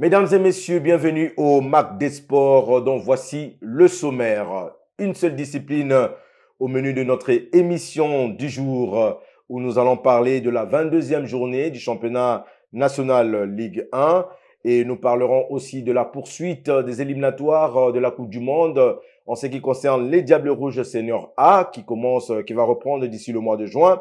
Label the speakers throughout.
Speaker 1: Mesdames et messieurs, bienvenue au MAC des sports euh, dont voici le sommaire. Une seule discipline euh, au menu de notre émission du jour euh, où nous allons parler de la 22e journée du championnat national Ligue 1 et nous parlerons aussi de la poursuite des éliminatoires de la Coupe du Monde en ce qui concerne les Diables Rouges Senior A qui commence, qui va reprendre d'ici le mois de juin.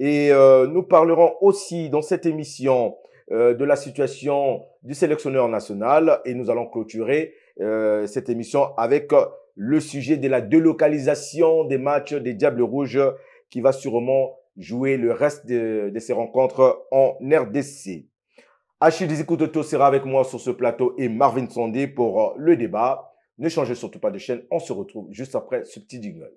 Speaker 1: Et nous parlerons aussi dans cette émission euh, de la situation du sélectionneur national et nous allons clôturer euh, cette émission avec euh, le sujet de la délocalisation des matchs des Diables Rouges qui va sûrement jouer le reste de, ces rencontres en RDC. Achille Dizikutoto sera avec moi sur ce plateau et Marvin Sondé pour le débat. Ne changez surtout pas de chaîne, on se retrouve juste après ce petit jingle.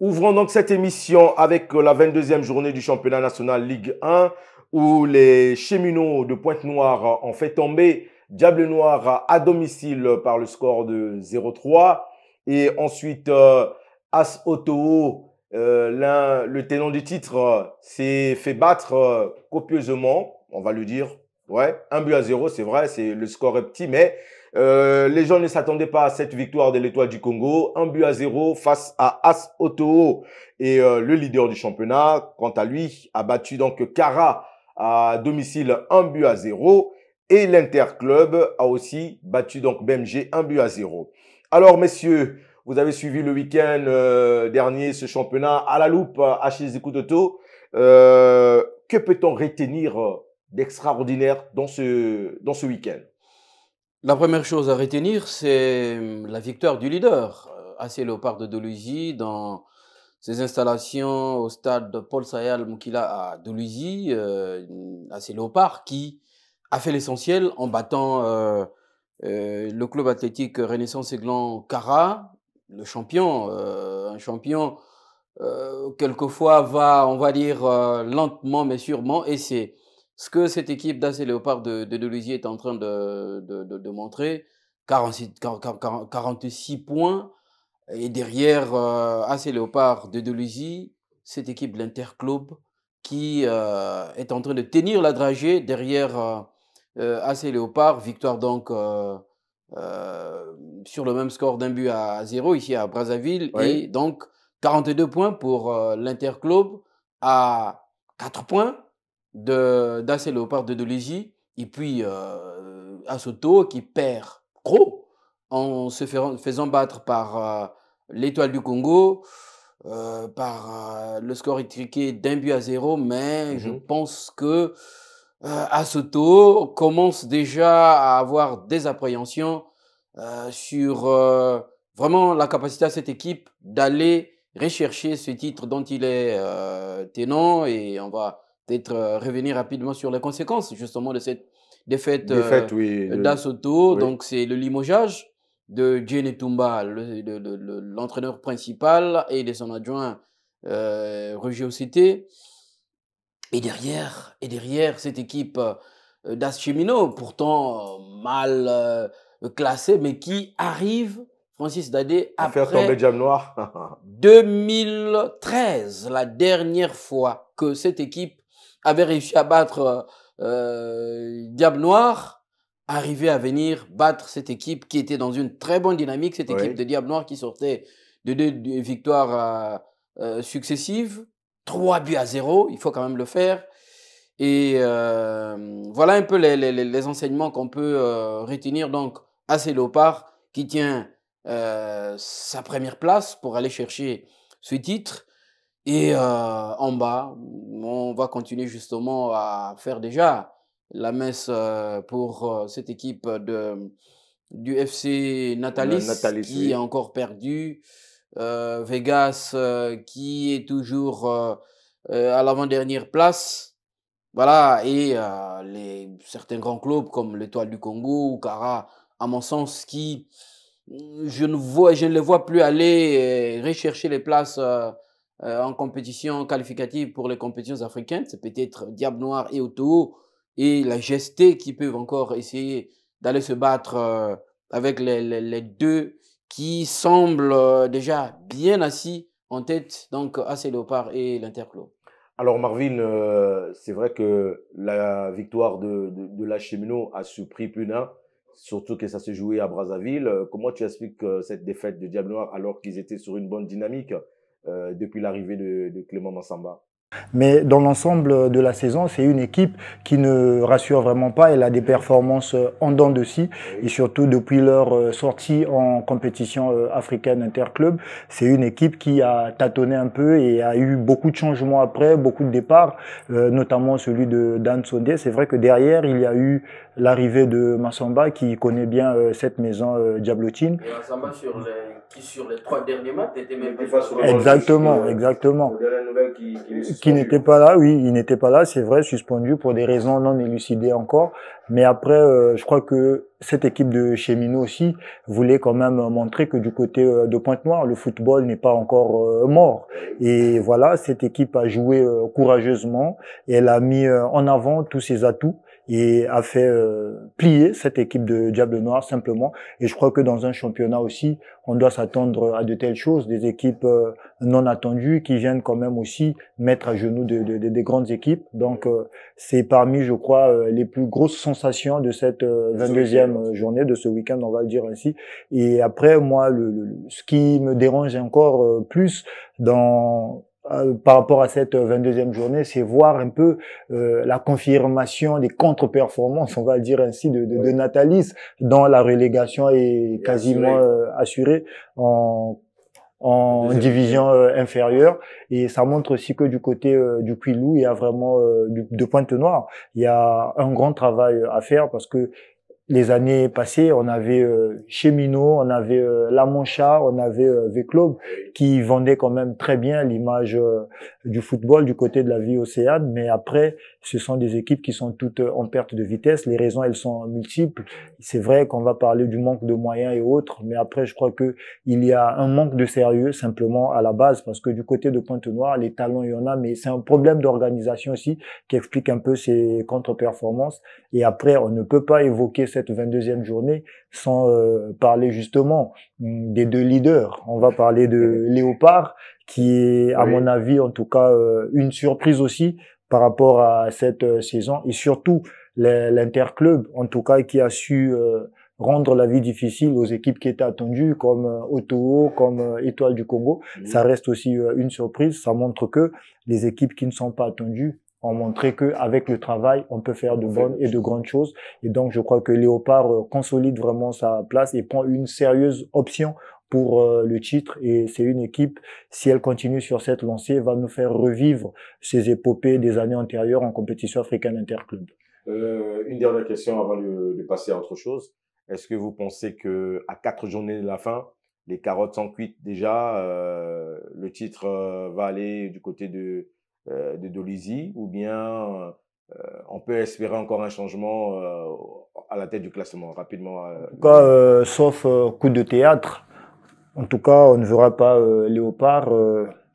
Speaker 1: Ouvrons donc cette émission avec euh, la 22e journée du championnat national Ligue 1 où les cheminots de Pointe-Noire ont fait tomber Diable Noir à domicile par le score de 0-3. Et ensuite, euh, As otto euh, le tenant du titre, s'est fait battre copieusement, on va le dire. Ouais, un but à zéro, c'est vrai, c'est le score est petit, mais euh, les gens ne s'attendaient pas à cette victoire de l'Étoile du Congo. Un but à zéro face à As Otto Et euh, le leader du championnat, quant à lui, a battu donc Cara à domicile un but à zéro. Et l'Interclub a aussi battu donc BMG un but à zéro. Alors messieurs, vous avez suivi le week-end euh, dernier ce championnat à la loupe à Shizuku Euh, que peut-on retenir d'extraordinaire dans ce, dans ce week-end la première chose à
Speaker 2: retenir, c'est hum, la victoire du leader, AC euh, Léopard de Doulouzi, dans ses installations au stade Paul Sayal Moukila à Doulouzi. Euh, Léopard qui a fait l'essentiel en battant euh, euh, le club athlétique Renaissance Eglan Cara, le champion, un champion quelquefois va, on va dire, lentement mais sûrement, et c'est ce que cette équipe d'AC Léopard de, de est en train de, montrer, 46, points, et derrière euh, Léopard de Deleuzier, cette équipe de l'Interclub qui euh, est en train de tenir la dragée derrière euh, euh Léopard, victoire donc euh, sur le même score d'un but à zéro ici à Brazzaville, et donc 42 points pour l'Interclub à 4 points d'AC Léopard de Deligie et puis Asoto euh, qui perd gros en se faisant, battre par euh, l'Étoile du Congo. Euh, par le score étriqué d'un but à zéro, mais mmh je pense que Asoto commence déjà à avoir des appréhensions sur vraiment la capacité à cette équipe d'aller rechercher ce titre dont il est tenant et on va peut-être euh, revenir rapidement sur les conséquences justement de cette défaite, défaite euh, Donc c'est le limogeage de Jenny Tumba, l'entraîneur principal, et de son adjoint euh, Roger Cité. Et derrière, et derrière cette équipe euh, d'As pourtant mal classée, mais qui arrive Francis Dadé après à faire
Speaker 1: Noir.
Speaker 2: 2013, la dernière fois que cette équipe avait réussi à battre euh, euh, Diable Noir, arrivait à venir battre cette équipe qui était dans une très bonne dynamique, cette équipe de Diable Noir qui sortait de deux victoires euh, successives, Trois buts à zéro, il faut quand même le faire. Et voilà un peu les, enseignements qu'on peut retenir donc à ces qui tient sa première place pour aller chercher ce titre. Et euh, en bas, on va continuer justement à faire déjà la messe euh, pour euh, cette équipe de, du FC Natalis, qui a est encore perdu. Vegas qui est toujours à l'avant-dernière place. Voilà, et les, certains grands clubs comme l'Étoile du Congo ou Cara, à mon sens, qui je ne, vois, je ne les vois plus aller rechercher les places euh, en compétition qualificative pour les compétitions africaines. C'est peut-être Diable Noir et Oto et la GST qui peuvent encore essayer d'aller se battre euh, avec les, deux qui semblent euh, déjà bien assis en tête, donc Assez Léopard et l'Interclos.
Speaker 1: Alors Marvin, c'est vrai que la victoire de, de la Chemino a surpris Puna, surtout que ça s'est joué à Brazzaville. Comment tu expliques cette défaite de Diable Noir alors qu'ils étaient sur une bonne dynamique euh, depuis l'arrivée de, Clément Massamba
Speaker 3: mais dans l'ensemble de la saison, c'est une équipe qui ne rassure vraiment pas. Elle a des performances euh, en dents de scie. Et surtout, depuis leur euh, sortie en compétition euh, africaine interclub, c'est une équipe qui a tâtonné un peu et a eu beaucoup de changements après, beaucoup de départs, notamment celui de Dan Sondé. C'est vrai que derrière, il y a eu l'arrivée de Massamba qui connaît bien cette maison Diablotine.
Speaker 2: Et Massamba sur les, qui sur les trois derniers matchs était même pas Exactement,
Speaker 3: exactement. la nouvelle qui, qui n'était pas là, oui, il n'était pas là, c'est vrai, suspendu pour des raisons non élucidées encore. Mais après, euh, je crois que cette équipe de Cheminot aussi voulait quand même montrer que du côté euh, de Pointe-Noire, le football n'est pas encore euh, mort. Et voilà, cette équipe a joué courageusement et elle a mis en avant tous ses atouts et a fait euh, plier cette équipe de Diable Noir simplement. Et je crois que dans un championnat aussi, on doit s'attendre à de telles choses, des équipes euh, non attendues qui viennent quand même aussi mettre à genoux des grandes équipes. Donc euh, c'est parmi, je crois, les plus grosses sensations de cette 22e journée, de ce week-end, on va le dire ainsi. Et après, moi, le, le ce qui me dérange encore plus dans euh, par rapport à cette 22e euh, journée, c'est voir un peu euh, la confirmation des contre-performances, on va dire ainsi, de, de, Nathalie, dont la relégation est quasiment assurée. en division inférieure et ça montre aussi que du côté du loup il y a vraiment de pointe noire il y a un grand travail à faire parce que les années passées, on avait euh, on avait euh, La on avait euh, V-Club qui vendaient quand même très bien l'image euh, du football du côté de la vie océane. Mais après, ce sont des équipes qui sont toutes euh, en perte de vitesse. Les raisons, elles sont multiples. C'est vrai qu'on va parler du manque de moyens et autres, mais après, je crois que il y a un manque de sérieux simplement à la base parce que du côté de Pointe-Noire, les talents, il y en a, mais c'est un problème d'organisation aussi qui explique un peu ces contre-performances. Et après, on ne peut pas évoquer cette 22e journée sans euh, parler justement hum, des deux leaders. On va parler de Léopard, qui est, à mon avis, en tout cas, euh, une surprise aussi par rapport à cette euh, saison, et surtout l'Interclub, en tout cas, qui a su rendre la vie difficile aux équipes qui étaient attendues comme Otoho, comme Étoile du Congo. Ça reste aussi une surprise. Ça montre que les équipes qui ne sont pas attendues ont montré qu'avec le travail, on peut faire de bonnes et de grandes choses. Et donc, je crois que Léopard euh, consolide vraiment sa place et prend une sérieuse option pour euh, le titre et c'est une équipe, si elle continue sur cette lancée, va nous faire revivre ces épopées des années antérieures en compétition africaine interclub.
Speaker 1: Euh, une dernière question avant de, de passer à autre chose. Est-ce que vous pensez que à quatre journées de la fin, les carottes sont cuites déjà, euh, le titre va aller du côté de euh, de Dolizy ou bien euh, euh, on peut espérer encore un changement à la tête du classement rapidement
Speaker 3: sauf coup de théâtre, en tout cas, on ne verra pas Léopard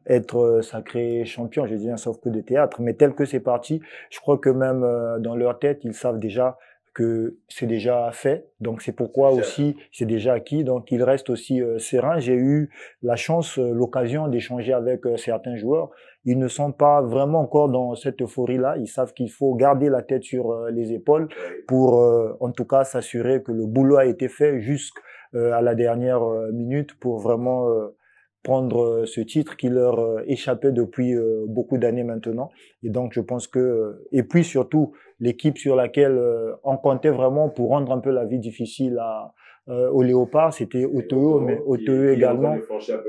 Speaker 3: être sacré champion, je dis sauf coup de théâtre, mais tel que c'est parti, je crois que même dans leur tête, ils savent déjà que c'est déjà fait. Donc c'est pourquoi aussi c'est déjà acquis. Donc il reste aussi serein. J'ai eu la chance, l'occasion d'échanger avec certains joueurs ils ne sont pas vraiment encore dans cette euphorie-là. Ils savent qu'il faut garder la tête sur euh, les épaules pour, euh, en tout cas, s'assurer que le boulot a été fait jusqu'à euh, la dernière minute pour vraiment prendre ce titre qui leur échappait depuis beaucoup d'années maintenant. Et donc, je pense que, et puis surtout, l'équipe sur laquelle on comptait vraiment pour rendre un peu la vie difficile à, euh, au Léopard, c'était Oteo, mais Oteo également.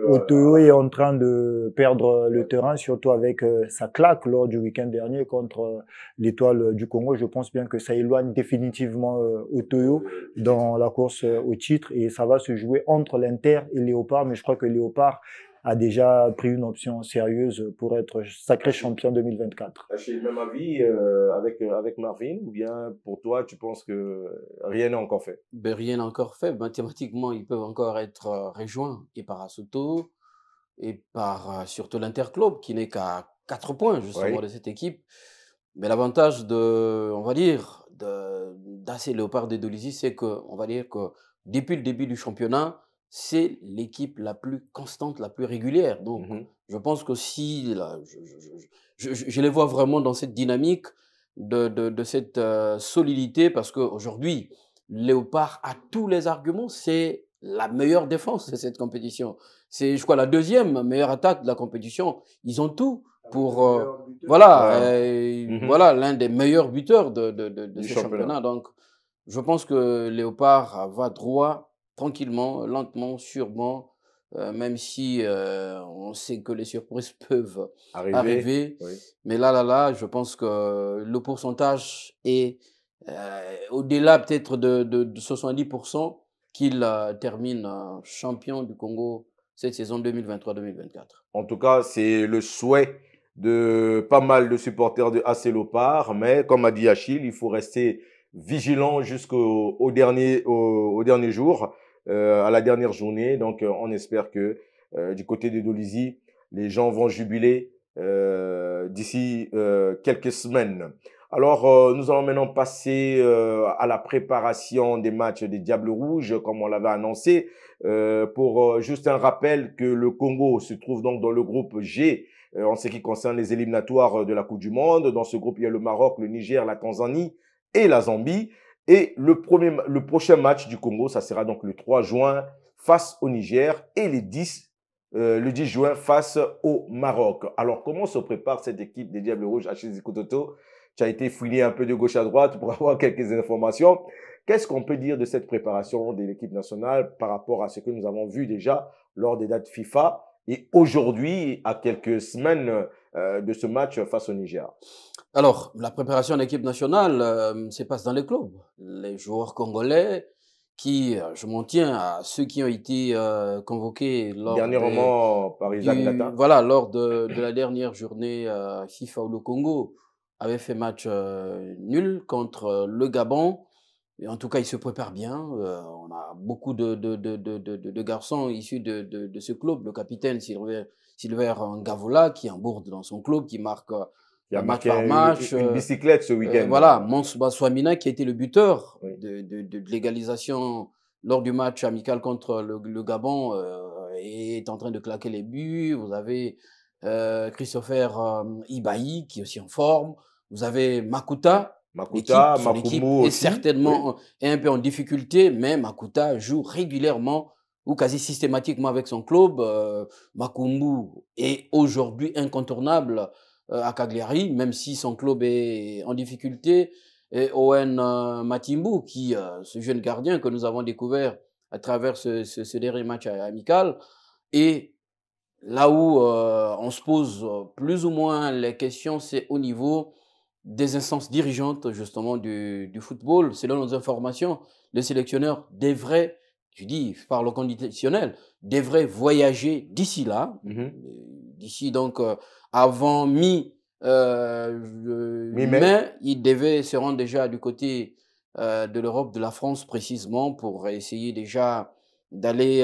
Speaker 3: Oteo euh, est en train de perdre le terrain, surtout avec euh, sa claque lors du week-end dernier contre l'étoile du Congo. Je pense bien que ça éloigne définitivement Oteo dans la course au titre et ça va se jouer entre l'Inter et Léopard, mais je crois que Léopard a déjà pris une option sérieuse pour être sacré champion 2024.
Speaker 1: J'ai le même avis euh, avec, euh, avec Marvin, ou bien pour toi, tu penses que rien n'est encore fait
Speaker 2: ben, Rien n'est encore fait. Mathématiquement, ils peuvent encore être euh, rejoints et par Asuto et par surtout l'Interclub qui n'est qu'à 4 points justement de cette équipe. Mais l'avantage de, on va dire, d'assez Léopard de c'est que, on va dire que depuis le début du championnat, c'est l'équipe la plus constante, la plus régulière. Donc, mmh je pense que si, je, les vois vraiment dans cette dynamique de, cette euh, solidité, parce qu'aujourd'hui, Léopard a tous les arguments, c'est la meilleure défense de cette compétition. C'est, je crois, la deuxième meilleure attaque de la compétition. Ils ont tout ah, pour, euh, voilà, euh, mmh voilà, l'un des meilleurs buteurs de, ce championnat. championnat. Donc, je pense que Léopard va droit tranquillement, lentement, sûrement, euh, même si euh, on sait que les surprises peuvent arriver. Mais là, là, là, je pense que le pourcentage est euh, au-delà peut-être de, 70% qu'il termine champion du Congo cette saison 2023-2024.
Speaker 1: En tout cas, c'est le souhait de pas mal de supporters de AC mais comme a dit Achille, il faut rester vigilant jusqu'au dernier, dernier jour. Euh, à la dernière journée. Donc, euh, on espère que euh, du côté de Dolisie, les gens vont jubiler d'ici quelques semaines. Alors, nous allons maintenant passer à la préparation des matchs des Diables Rouges, comme on l'avait annoncé. pour juste un rappel que le Congo se trouve donc dans le groupe G en ce qui concerne les éliminatoires de la Coupe du Monde. Dans ce groupe, il y a le Maroc, le Niger, la Tanzanie et la Zambie. Et le, premier, le prochain match du Congo, ça sera donc le 3 juin face au Niger et les 10, le 10 euh, juin face au Maroc. Alors, comment se prépare cette équipe des Diables Rouges à Ikototo Tu as été fouillé un peu de gauche à droite pour avoir quelques informations. Qu'est-ce qu'on peut dire de cette préparation de l'équipe nationale par rapport à ce que nous avons vu déjà lors des dates FIFA et aujourd'hui, à quelques semaines euh, de ce match face au Niger Alors, la préparation de l'équipe nationale
Speaker 2: euh, se passe dans les clubs. Les joueurs congolais qui, euh, je m'en tiens à ceux qui ont été convoqués lors Voilà, lors de, la dernière journée FIFA ou le Congo avait fait match nul contre le Gabon en tout cas, il se prépare bien. Euh, on a beaucoup de, garçons issus de, ce club. Le capitaine Silver, Silver Gavola qui embourde dans son club, qui marque il a match par Une, euh, bicyclette
Speaker 1: ce euh, week-end. voilà,
Speaker 2: Mons Baswamina, qui a été le buteur de, l'égalisation lors du match amical contre le, Gabon, est en train de claquer les buts. Vous avez Christopher Ibaï, qui est aussi en forme. Vous avez Makuta, Makuta, est certainement un peu en difficulté, mais Makuta joue régulièrement ou quasi systématiquement avec son club. Euh, Makumbu est aujourd'hui incontournable euh, à Cagliari, même si son club est en difficulté. Et Owen euh, Matimbu, qui, ce jeune gardien que nous avons découvert à travers ce, ce dernier match amical, et là où on se pose plus ou moins les questions, c'est au niveau des instances dirigeantes justement du, football. Selon nos informations, le sélectionneur devrait, je dis par le conditionnel, devrait voyager d'ici là, mhm. euh, d'ici donc euh, avant mi, euh, mai, ils il devait se rendre déjà du côté de l'Europe, de la France précisément, pour essayer déjà d'aller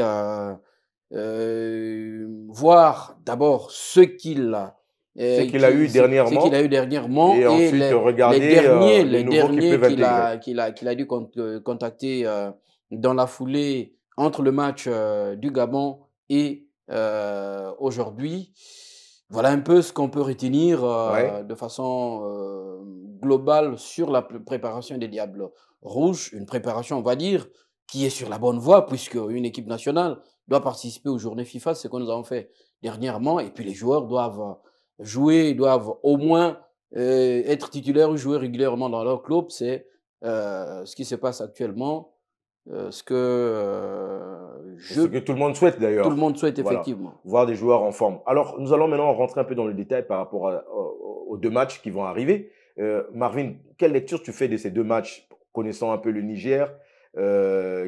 Speaker 2: voir d'abord ce qu'il a ce qu'il a eu dernièrement. a eu dernièrement. Et, ensuite, les, les derniers, euh, les, derniers qu'il a, a, dû euh, contacter euh, dans la foulée entre le match du Gabon et aujourd'hui. Voilà un peu ce qu'on peut retenir de façon globale sur la préparation des Diables Rouges. Une préparation, on va dire, qui est sur la bonne voie, puisque une équipe nationale doit participer aux journées FIFA, c'est ce que nous avons fait dernièrement, et puis les joueurs doivent jouer, ils doivent au moins euh, être titulaires ou jouer régulièrement dans leur
Speaker 1: club. C'est euh, ce qui se passe actuellement, euh, ce que que tout le monde souhaite d'ailleurs. Tout le monde souhaite effectivement. Voir des joueurs en forme. Alors nous allons maintenant rentrer un peu dans le détail par rapport aux deux matchs qui vont arriver. Marvin, quelle lecture tu fais de ces deux matchs, connaissant un peu le Niger,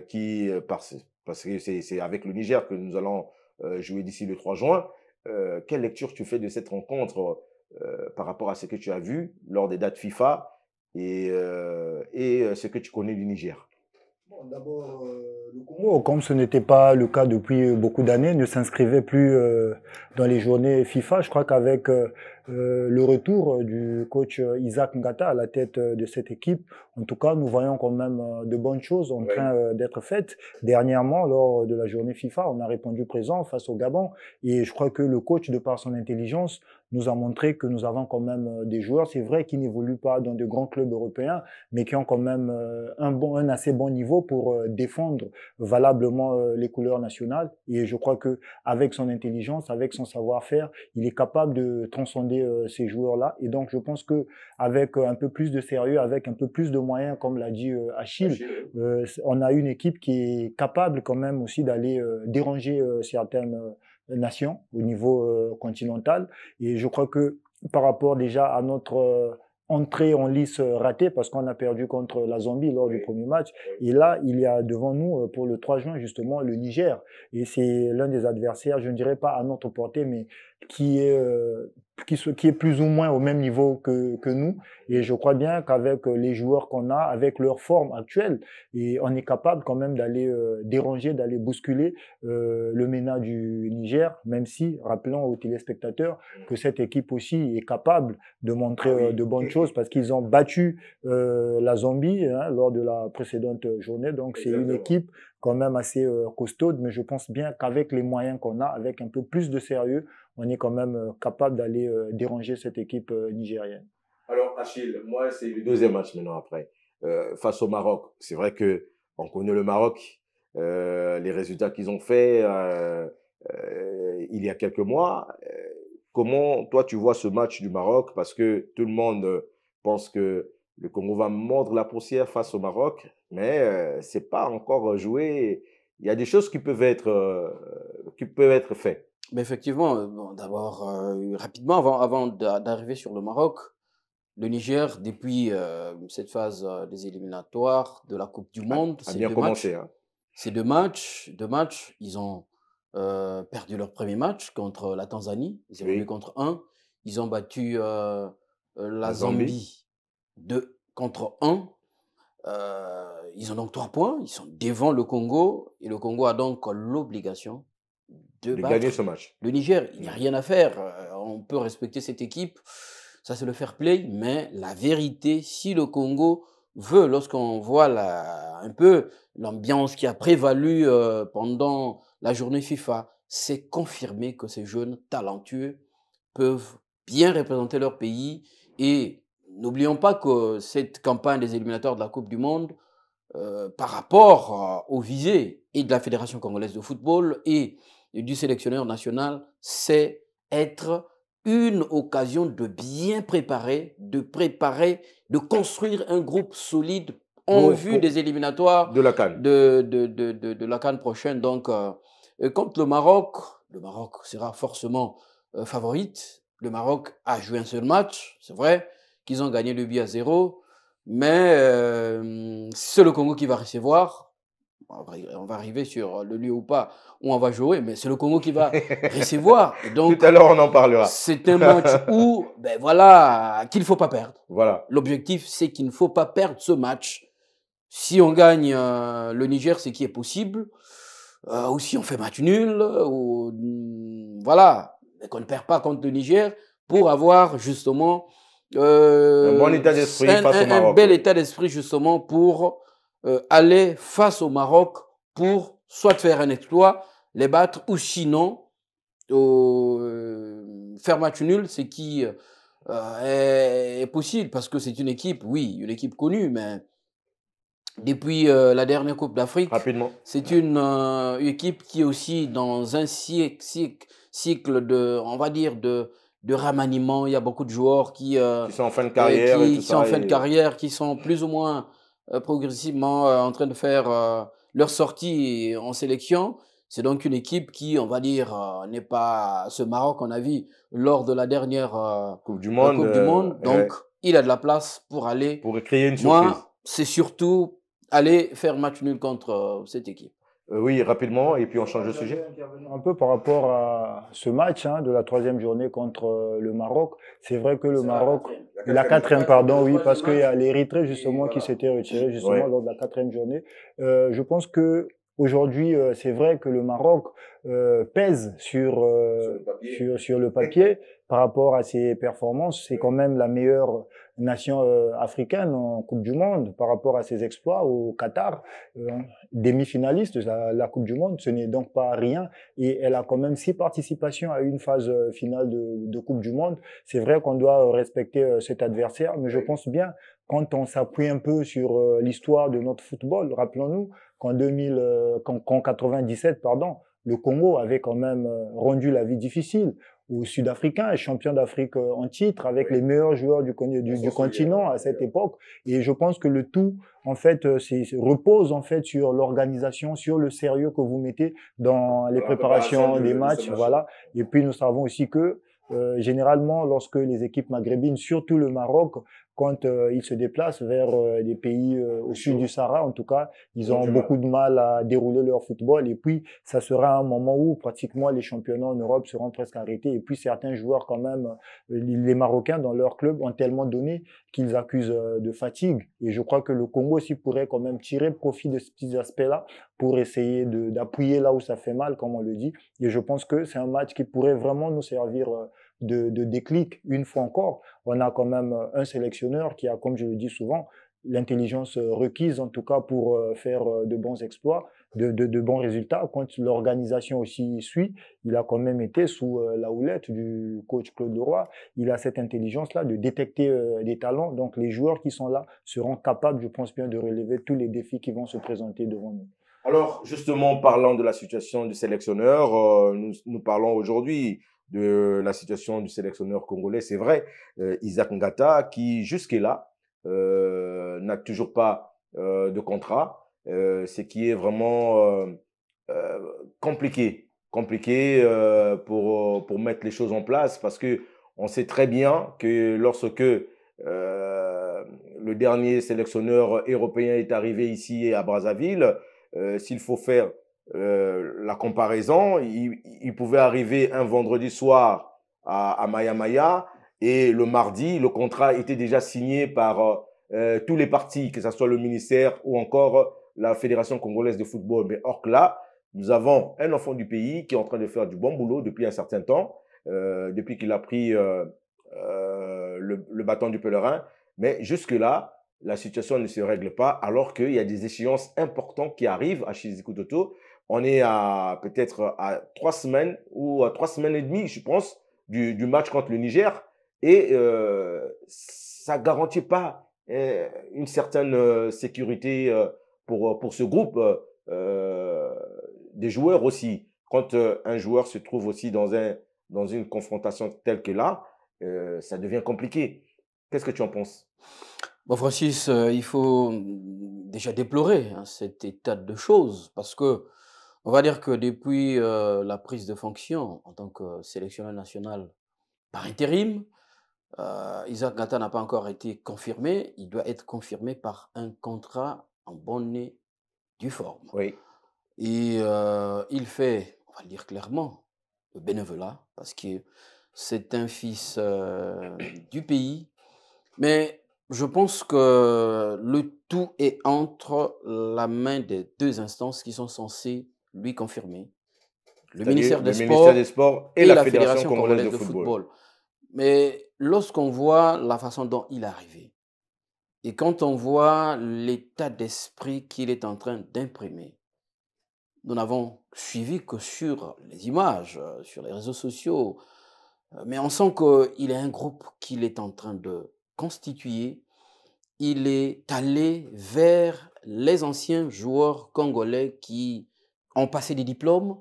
Speaker 1: qui parce que c'est avec le Niger que nous allons jouer d'ici le 3 juin. Euh, quelle lecture tu fais de cette rencontre euh, par rapport à ce que tu as vu lors des dates FIFA et euh, ce que tu connais du Niger
Speaker 3: D'abord, euh, le Congo, oh, comme ce n'était pas le cas depuis beaucoup d'années, ne s'inscrivait plus euh, dans les journées FIFA. Je crois qu'avec euh, le retour du coach Isaac Ngata à la tête de cette équipe, en tout cas, nous voyons quand même de bonnes choses en train d'être faites. Dernièrement, lors de la journée FIFA, on a répondu présent face au Gabon. Et je crois que le coach, de par son intelligence, nous a montré que nous avons quand même euh, des joueurs, c'est vrai, qui n'évoluent pas dans de grands clubs européens, mais qui ont quand même euh, un, bon, un assez bon niveau pour euh, défendre valablement les couleurs nationales. Et je crois que avec son intelligence, avec son savoir-faire, il est capable de transcender ces joueurs-là. Et donc, je pense que avec un peu plus de sérieux, avec un peu plus de moyens, comme l'a dit Achille, Achille. on a une équipe qui est capable quand même aussi d'aller déranger certaines nation, au niveau euh, continental. Et je crois que par rapport déjà à notre euh, entrée en lice euh, ratée parce qu'on a perdu contre la Zambie lors du premier match. Et là, il y a devant nous pour le 3 juin justement le Niger. Et c'est l'un des adversaires, je ne dirais pas à notre portée, mais qui est qui, qui est plus ou moins au même niveau que, nous. Et je crois bien qu'avec euh, les joueurs qu'on a, avec leur forme actuelle, et on est capable quand même d'aller euh, déranger, d'aller bousculer euh, le MENA du Niger, même si, rappelons aux téléspectateurs que cette équipe aussi est capable de montrer ah de bonnes choses parce qu'ils ont battu la Zambie hein, lors de la précédente journée. Donc c'est une équipe quand même assez costaude, mais je pense bien qu'avec les moyens qu'on a, avec un peu plus de sérieux, on est quand même capable d'aller euh, déranger cette équipe euh, nigérienne.
Speaker 1: Alors Achille, moi c'est le deuxième match maintenant après. Euh, face au Maroc, c'est vrai que connaît le Maroc, les résultats qu'ils ont faits il y a quelques mois. comment toi tu vois ce match du Maroc Parce que tout le monde pense que le Congo va mordre la poussière face au Maroc, mais n'est pas encore joué. Il y a des choses qui peuvent être qui peuvent être faites effectivement, euh, d'abord, euh,
Speaker 2: rapidement, avant, d'arriver sur le Maroc, le Niger, depuis euh, cette phase des éliminatoires de la Coupe du ah, Monde, c'est deux hein. Ces deux matchs, ils ont perdu leur premier match contre la Tanzanie, ils ont contre 1. Ils ont battu la, la, Zambie 2 contre 1. ils ont donc trois points, ils sont devant le Congo et le Congo a donc l'obligation de, gagner ce match. Le Niger, il n'y a rien à faire. Euh, on peut respecter cette équipe. Ça, c'est le fair play. Mais la vérité, si le Congo veut, lorsqu'on voit un peu l'ambiance qui a prévalu euh, pendant la journée FIFA, c'est confirmer que ces jeunes talentueux peuvent bien représenter leur pays. Et n'oublions pas que cette campagne des éliminateurs de la Coupe du Monde, euh, par rapport aux visées et de la Fédération congolaise de football et du sélectionneur national, c'est être une occasion de bien préparer, de préparer, de construire un groupe solide en vue des éliminatoires de la Cannes, de, la Cannes prochaine. Donc, contre euh, le Maroc, le Maroc sera forcément euh, favorite. Le Maroc a joué un seul match, c'est vrai, qu'ils ont gagné le but à zéro, mais euh, c'est le Congo qui va recevoir on va arriver sur euh, le lieu ou pas où on va jouer, mais c'est le Congo qui va recevoir. donc, Tout à l'heure, on en parlera. C'est un match où, ben voilà, qu'il ne faut pas perdre. Voilà. L'objectif, c'est qu'il ne faut pas perdre ce match. Si on gagne euh, le Niger, c'est qui est possible. Euh, ou si on fait match nul, ou mm, voilà, qu'on ne perd pas contre le Niger pour avoir justement un bon état d'esprit face au Un bel état d'esprit justement pour euh, aller face au Maroc pour soit faire un exploit, les battre, ou sinon euh, faire match nul, ce qui euh, est, possible, parce que c'est une équipe, oui, une équipe connue, mais depuis la dernière Coupe d'Afrique, c'est une, équipe qui est aussi dans un cycle, de, on va dire, de de ramaniement. Il y a beaucoup de joueurs qui, sont en fin de carrière, sont en fin de carrière, qui sont plus ou moins euh, progressivement euh, en train de faire euh, leur sortie en sélection. C'est donc une équipe qui, on va dire, n'est pas ce Maroc qu'on a vu lors de la dernière Coupe du Monde. Donc, il a de la place pour aller. Pour créer une surprise. Moi, c'est surtout aller faire match nul contre cette équipe. Euh, oui, rapidement,
Speaker 1: et puis on change de sujet.
Speaker 3: un peu par rapport à ce match hein, de la troisième journée contre euh, le Maroc. C'est vrai que le Maroc, la quatrième, pardon, oui, parce qu'il y a l'Érythrée justement qui s'était retirée justement lors de la quatrième journée. Euh, je pense que Aujourd'hui, c'est vrai que le Maroc pèse Sur, sur le papier par rapport à ses performances, c'est quand même la meilleure nation euh, africaine en Coupe du Monde par rapport à ses exploits au Qatar, euh, demi-finaliste de la, Coupe du Monde, ce n'est donc pas rien. Et elle a quand même six participations à une phase euh, finale de, Coupe du Monde. C'est vrai qu'on doit respecter cet adversaire, mais je pense bien quand on s'appuie un peu sur l'histoire de notre football, rappelons-nous qu'en 2000, qu'en 97, pardon, le Congo avait quand même rendu la vie difficile au sud-africain, champion d'Afrique euh, en titre, avec les meilleurs joueurs du, du continent à cette époque. Et je pense que le tout, en fait, euh, repose en fait sur l'organisation, sur le sérieux que vous mettez dans les préparations des matchs, voilà. Et puis nous savons aussi que euh, généralement, lorsque les équipes maghrébines, surtout le Maroc, quand euh, ils se déplacent vers euh, des pays euh, au sud du Sahara, en tout cas, ils ont beaucoup de mal à dérouler leur football. Et puis, ça sera un moment où pratiquement les championnats en Europe seront presque arrêtés. Et puis, certains joueurs, quand même, les Marocains dans leur club ont tellement donné qu'ils accusent de fatigue. Et je crois que le Congo aussi pourrait quand même tirer profit de ces petits aspects-là pour essayer d'appuyer là où ça fait mal, comme on le dit. Et je pense que c'est un match qui pourrait vraiment nous servir de, déclic, une fois encore, on a quand même un sélectionneur qui a, comme je le dis souvent, l'intelligence requise, en tout cas pour euh, faire euh, de bons exploits, de, bons résultats. Quand l'organisation aussi suit, il a quand même été sous euh, la houlette du coach Claude Leroy. Il a cette intelligence-là de détecter des talents. Donc les joueurs qui sont là seront capables, je pense bien, de relever tous les défis qui vont se présenter devant nous.
Speaker 1: Alors justement, parlant de la situation du sélectionneur, nous, nous parlons aujourd'hui de la situation du sélectionneur congolais. C'est vrai, euh, Isaac Ngata, qui jusque-là euh, n'a toujours pas euh, de contrat, ce qui est vraiment compliqué, compliqué pour, pour mettre les choses en place, parce que on sait très bien que lorsque euh, le dernier sélectionneur européen est arrivé ici à Brazzaville, euh, s'il faut faire euh, la comparaison, il, pouvait arriver un vendredi soir à, à Maya et le mardi, le contrat était déjà signé par euh, euh, tous les partis, que ce soit le ministère ou encore la Fédération congolaise de football. Mais or que là, nous avons un enfant du pays qui est en train de faire du bon boulot depuis un certain temps, depuis qu'il a pris le, le bâton du pèlerin. Mais jusque-là, la situation ne se règle pas alors qu'il y a des échéances importantes qui arrivent à Shizuku on est à peut-être à trois semaines ou à trois semaines et demie, je pense, du, match contre le Niger. Et euh, ça garantit pas euh, une certaine euh, sécurité pour, pour ce groupe des joueurs aussi. Quand un joueur se trouve aussi dans, un, dans une confrontation telle que là, ça devient compliqué. Qu'est-ce que tu en penses
Speaker 2: Bon, Francis, il faut déjà déplorer hein, cet état de choses parce que on va dire que depuis la prise de fonction en tant que sélectionneur national par intérim, Isaac Gata n'a pas encore été confirmé. Il doit être confirmé par un contrat en bonne et due forme. Oui. Et il fait, on va le dire clairement, le bénévolat, parce que c'est un fils du pays. Mais je pense que le tout est entre la main des deux instances qui sont censées lui confirmer le ministère des, Sports et, la, Fédération, congolaise, de, football. Mais lorsqu'on voit la façon dont il est arrivé, et quand on voit l'état d'esprit qu'il est en train d'imprimer, nous n'avons suivi que sur les images, euh, sur les réseaux sociaux, euh, mais on sent qu'il est un groupe qu'il est en train de constituer. Il est allé vers les anciens joueurs congolais qui ont passé des diplômes,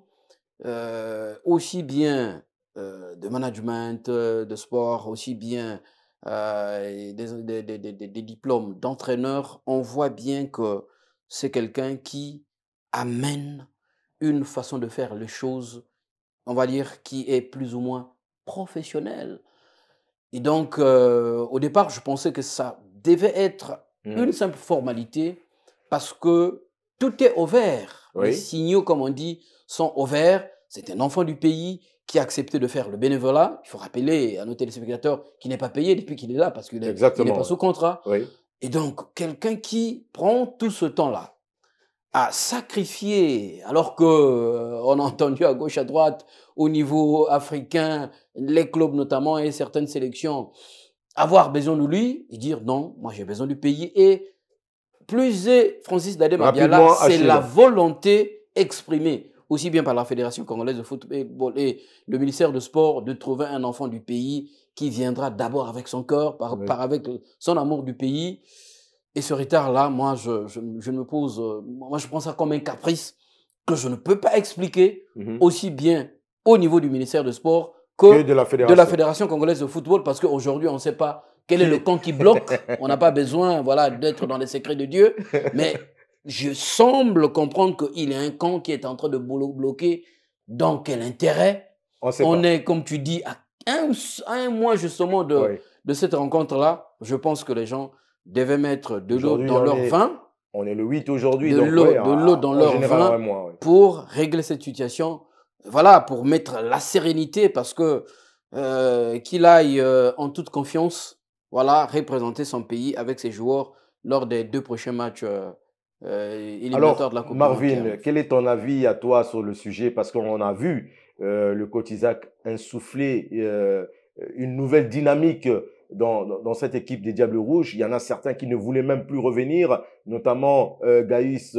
Speaker 2: euh, aussi bien euh, de management, euh, de sport, aussi bien des, diplômes d'entraîneur, on voit bien que c'est quelqu'un qui amène une façon de faire les choses, on va dire, qui est plus ou moins professionnel. Et donc, au départ, je pensais que ça devait être mmh. une simple formalité parce que tout est ouvert. vert. Les signaux, comme on dit, sont vert. C'est un enfant du pays qui a accepté de faire le bénévolat. Il faut rappeler à nos téléspectateurs qu'il n'est pas payé depuis qu'il est là parce qu'il n'est pas sous contrat. Et donc, quelqu'un qui prend tout ce temps-là à sacrifier, alors que euh, on a entendu à gauche, à droite, au niveau africain, les clubs notamment et certaines sélections, avoir besoin de lui et dire non, moi j'ai besoin du pays et plus est Francis Dadem c'est la volonté exprimée aussi bien par la Fédération congolaise de football et le ministère de sport de trouver un enfant du pays qui viendra d'abord avec son corps, par, avec son amour du pays. Et ce retard-là, moi, je, me pose, euh, moi, je prends ça comme un caprice que je ne peux pas expliquer mhm. aussi bien au niveau du ministère de sport que, de, la de, la Fédération congolaise de football, parce qu'aujourd'hui, on ne sait pas quel est le camp qui bloque On n'a pas besoin voilà, d'être dans les secrets de Dieu. Mais je semble comprendre qu'il y a un camp qui est en train de bloquer. Dans quel intérêt On, est, comme tu dis, à un, mois justement de, cette rencontre-là. Je pense que les gens devaient mettre de l'eau dans leur vin.
Speaker 1: On est le 8 aujourd'hui. De l'eau dans leur vin pour
Speaker 2: régler cette situation. Voilà, pour mettre la sérénité parce que euh, qu'il aille euh, en toute confiance voilà, représenter son pays avec ses joueurs lors des
Speaker 1: deux prochains matchs euh, euh de la Coupe Marvin, quel est ton avis à toi sur le sujet Parce qu'on a vu euh, le coach Isaac insuffler euh, une nouvelle dynamique dans, dans, cette équipe des Diables Rouges. Il y en a certains qui ne voulaient même plus revenir, notamment Gaïs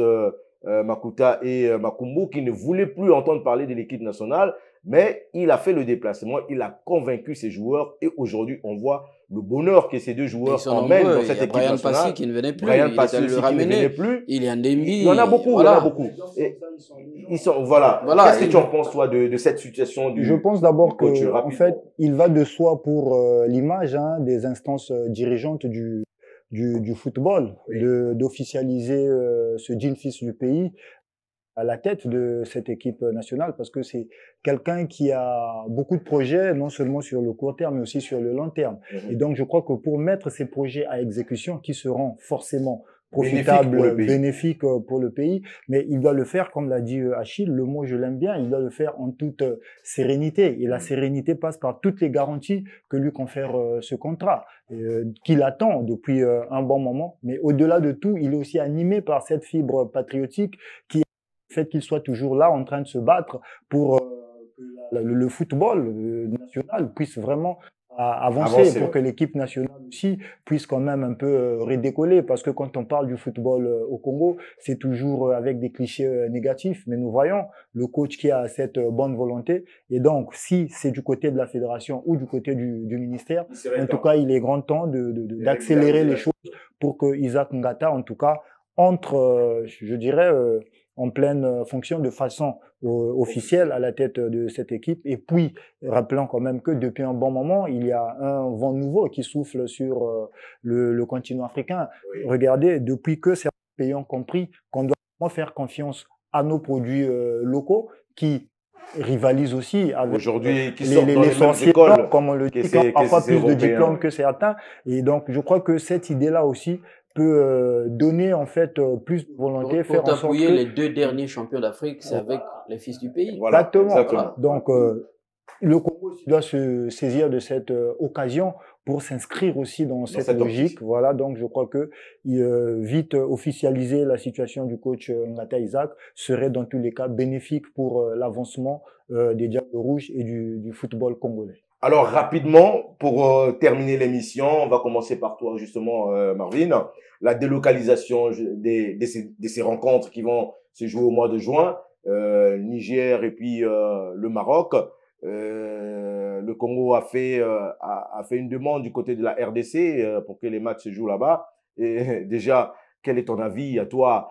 Speaker 1: Makuta et Makumbu, qui ne voulaient plus entendre parler de l'équipe nationale. Mais il a fait le déplacement, il a convaincu ses joueurs et aujourd'hui, on voit le bonheur que ces deux joueurs emmènent dans cette il y a équipe Brian Passy qui ne venait plus. Brian Passy il ne venait plus. Il y en a beaucoup, voilà. il y en a beaucoup. ils sont, voilà. voilà Qu'est-ce que tu en penses, toi, de, de cette situation du, Je pense d'abord
Speaker 3: que, en fait, il va de soi pour euh, l'image hein, des instances euh, dirigeantes du, du, du football, d'officialiser euh, ce jean fils du pays à la tête de cette équipe nationale parce que c'est quelqu'un qui a beaucoup de projets, non seulement sur le court terme, mais aussi sur le long terme. Mhm. Et donc, je crois que pour mettre ces projets à exécution, qui seront forcément profitables, bénéfiques bénéfique euh, pour le pays, mais il doit le faire, comme l'a dit euh, Achille, le mot je l'aime bien, il doit le faire en toute euh, sérénité. Et la mhm. sérénité passe par toutes les garanties que lui confère ce contrat, qu'il attend depuis un bon moment. Mais au-delà de tout, il est aussi animé par cette fibre patriotique qui fait qu'il soit toujours là en train de se battre pour euh, que le football euh, national puisse vraiment euh, avancer, pour que l'équipe nationale aussi puisse quand même un peu redécoller parce que quand on parle du football au Congo, c'est toujours avec des clichés négatifs, mais nous voyons le coach qui a cette bonne volonté et donc si c'est du côté de la fédération ou du côté du, ministère, en tout cas il est grand temps d'accélérer de, les choses pour que Isaac Ngata en tout cas entre, je dirais, en pleine euh, fonction de façon euh, officielle à la tête de cette équipe. Et puis, rappelons quand même que depuis un bon moment, il y a un vent nouveau qui souffle sur euh, le, continent africain. Regardez, depuis que certains pays ont compris qu'on doit faire confiance à nos produits locaux qui rivalisent aussi avec aujourd'hui qui les, les, comme on le dit, qui parfois plus de diplômes que certains. Et donc, je crois que cette idée-là aussi, peut euh, donner en fait euh, plus de volonté, pour, faire les
Speaker 2: deux derniers champions d'Afrique, c'est avec les fils du pays. Voilà, exactement.
Speaker 3: Donc euh, le Congo doit se saisir de cette occasion pour s'inscrire aussi dans, cette, logique. Voilà, donc je crois que vite officialiser la situation du coach Ngata Isaac serait dans tous les cas bénéfique pour l'avancement des Diables Rouges et du football congolais. Alors rapidement,
Speaker 1: pour euh, terminer l'émission, on va commencer par toi justement, euh, Marvin. La délocalisation de, ces, rencontres qui vont se jouer au mois de juin, euh, Niger et puis euh, le Maroc. le Congo a fait, une demande du côté de la RDC pour que les matchs se jouent là-bas. Et déjà, quel est ton avis à toi,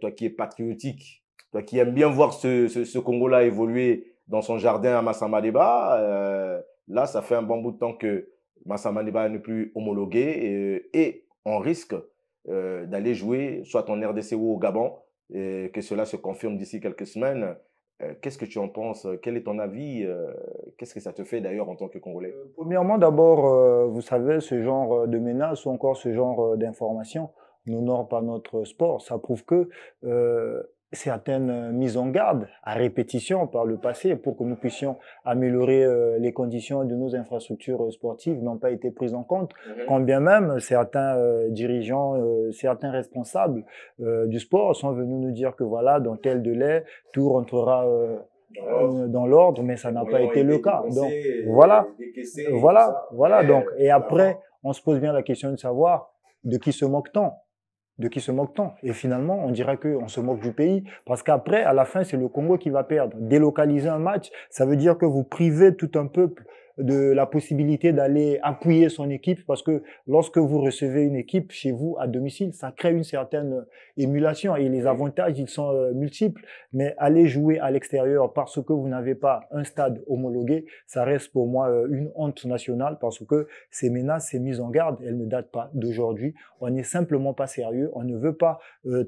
Speaker 1: toi qui es patriotique, toi qui aimes bien voir ce, ce Congo-là évoluer dans son jardin à Massamadeba Là, ça fait un bon bout de temps que Massa Maniba n'est plus homologué euh, et, on risque euh, d'aller jouer soit en RDC ou au Gabon et euh, que cela se confirme d'ici quelques semaines. Qu'est-ce que tu en penses Quel est ton avis Qu'est-ce que ça te fait d'ailleurs en tant que Congolais
Speaker 3: Premièrement, d'abord, vous savez, ce genre de menaces ou encore ce genre d'informations n'honore pas notre sport. Ça prouve que certaines euh, mises en garde à répétition par le passé pour que nous puissions améliorer euh, les conditions de nos infrastructures euh, sportives n'ont pas été prises en compte, mhm. quand bien même certains dirigeants, certains responsables du sport sont venus nous dire que voilà, dans tel délai, tout rentrera dans l'ordre, mais ça n'a pas été le cas. voilà,
Speaker 1: voilà, voilà. Donc et après,
Speaker 3: on se pose bien la question de savoir de qui se moque-t-on de qui se moque tant Et finalement, on dira que on se moque du pays, parce qu'après, à la fin, c'est le Congo qui va perdre. Délocaliser un match, ça veut dire que vous privez tout un peuple de la possibilité d'aller appuyer son équipe parce que lorsque vous recevez une équipe chez vous à domicile, ça crée une certaine euh, émulation et les avantages, ils sont euh, multiples. Mais aller jouer à l'extérieur parce que vous n'avez pas un stade homologué, ça reste pour moi euh, une honte nationale parce que ces menaces, ces mises en garde, elles ne datent pas d'aujourd'hui. On n'est simplement pas sérieux. On ne veut pas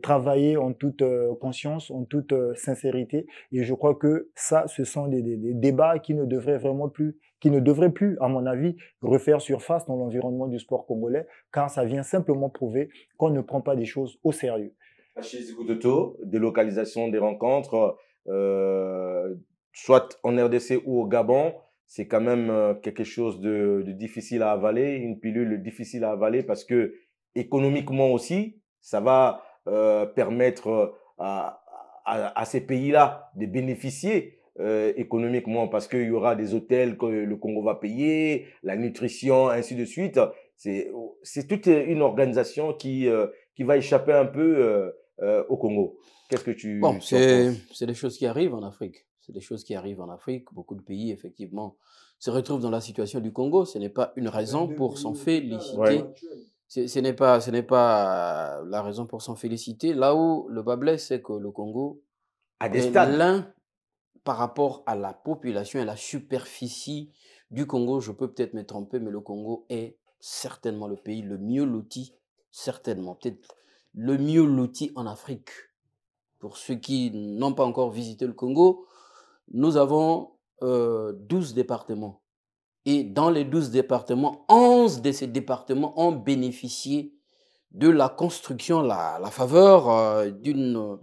Speaker 3: travailler en toute conscience, en toute sincérité. Et je crois que ça, ce sont des débats qui ne devraient vraiment plus qui ne devrait plus, à mon avis, refaire surface dans l'environnement du sport congolais, car ça vient simplement prouver qu'on ne prend pas des choses au sérieux.
Speaker 1: Chez du délocalisation des rencontres, euh, soit en RDC ou au Gabon, c'est quand même euh, quelque chose de, difficile à avaler, une pilule difficile à avaler parce que économiquement aussi, ça va euh, permettre à ces pays-là de bénéficier euh, économiquement parce qu'il y aura des hôtels que le Congo va payer, la nutrition, ainsi de suite. C'est toute une organisation qui, euh, qui va échapper un peu euh, au Congo. Qu'est-ce que tu... Bon, c'est des choses qui arrivent en Afrique.
Speaker 2: C'est des choses qui arrivent en Afrique. Beaucoup de pays, effectivement, se retrouvent dans la situation du Congo. Ce n'est pas une raison pour s'en féliciter. Ce n'est pas, pas la raison pour s'en féliciter. Là où le bas blesse, c'est que le Congo a des stades par rapport à la population et la superficie du Congo, je peux peut-être me tromper, mais le Congo est certainement le pays le mieux loti, certainement, peut-être le mieux loti en Afrique. Pour ceux qui n'ont pas encore visité le Congo, nous avons 12 euh, départements. Et dans les 12 départements, 11 de ces départements ont bénéficié de la construction, la, la faveur euh, d'une euh,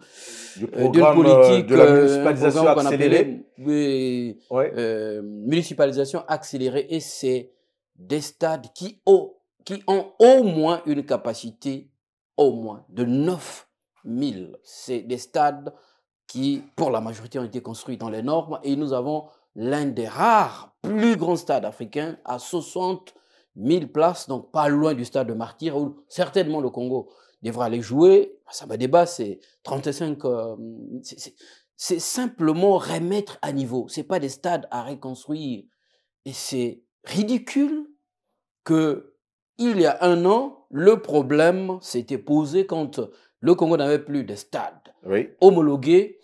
Speaker 2: euh, politique de la municipalisation accélérée. municipalisation accélérée et c'est des stades qui ont, qui ont au moins une capacité au moins de 9000. C'est des stades qui, pour la majorité, ont été construits dans les normes et nous avons l'un des rares plus grands stades africains à 60 1000 places, donc pas loin du stade de Martyr, où certainement le Congo devra aller jouer. Ça va débat, c'est 35. Euh, c'est simplement remettre à niveau. C'est pas des stades à reconstruire. Et c'est ridicule que il y a un an, le problème s'était posé quand le Congo n'avait plus de stade homologué.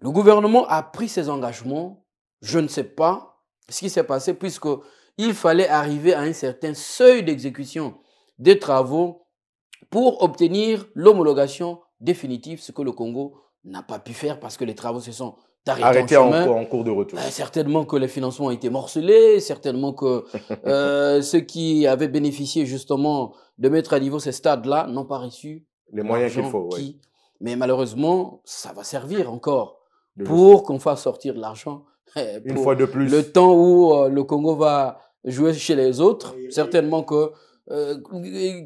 Speaker 2: Le gouvernement a pris ses engagements. Je ne sais pas ce qui s'est passé puisque il fallait arriver à un certain seuil d'exécution des travaux pour obtenir l'homologation définitive, ce que le Congo n'a pas pu faire parce que les travaux se sont arrêtés en, cours de retour. Euh, certainement que les financements ont été morcelés, certainement que euh, ceux qui avaient bénéficié justement de mettre à niveau ces stades-là n'ont pas reçu les moyens qu'il faut. Mais malheureusement, ça va servir encore pour qu'on fasse sortir de l'argent euh, Une fois de plus. Le temps où euh, le Congo va jouer chez les autres, certainement que euh,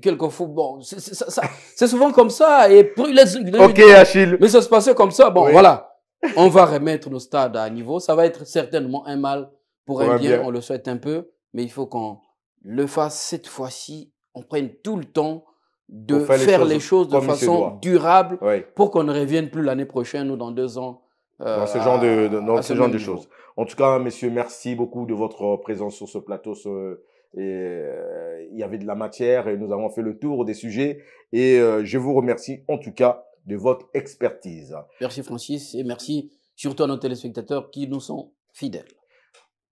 Speaker 2: quelquefois, bon, c'est souvent comme ça. Et ok, Achille. Mais ça se passait comme ça. Bon, voilà. On va remettre nos stades à niveau. Ça va être certainement un mal pour un bien. On le souhaite un peu, mais il faut qu'on le fasse cette fois-ci. On prenne tout le temps de faire, les choses, de façon
Speaker 1: durable pour qu'on ne revienne plus l'année prochaine ou dans deux ans dans ce euh, genre, de, ce genre de choses. En tout cas, messieurs, merci beaucoup de votre présence sur ce plateau. Euh, il y avait de la matière et nous avons fait le tour des sujets. Et euh, je vous remercie en tout cas de votre expertise.
Speaker 2: Merci Francis et merci surtout à nos téléspectateurs
Speaker 1: qui nous sont fidèles.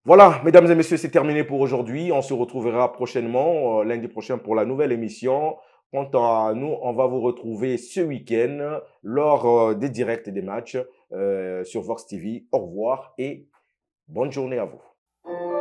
Speaker 1: Voilà, mesdames et messieurs, c'est terminé pour aujourd'hui. On se retrouvera prochainement, lundi prochain, pour la nouvelle émission. Quant à nous, on va vous retrouver ce week-end lors euh, des directs des matchs euh, sur Vox TV. Au revoir et bonne journée à vous.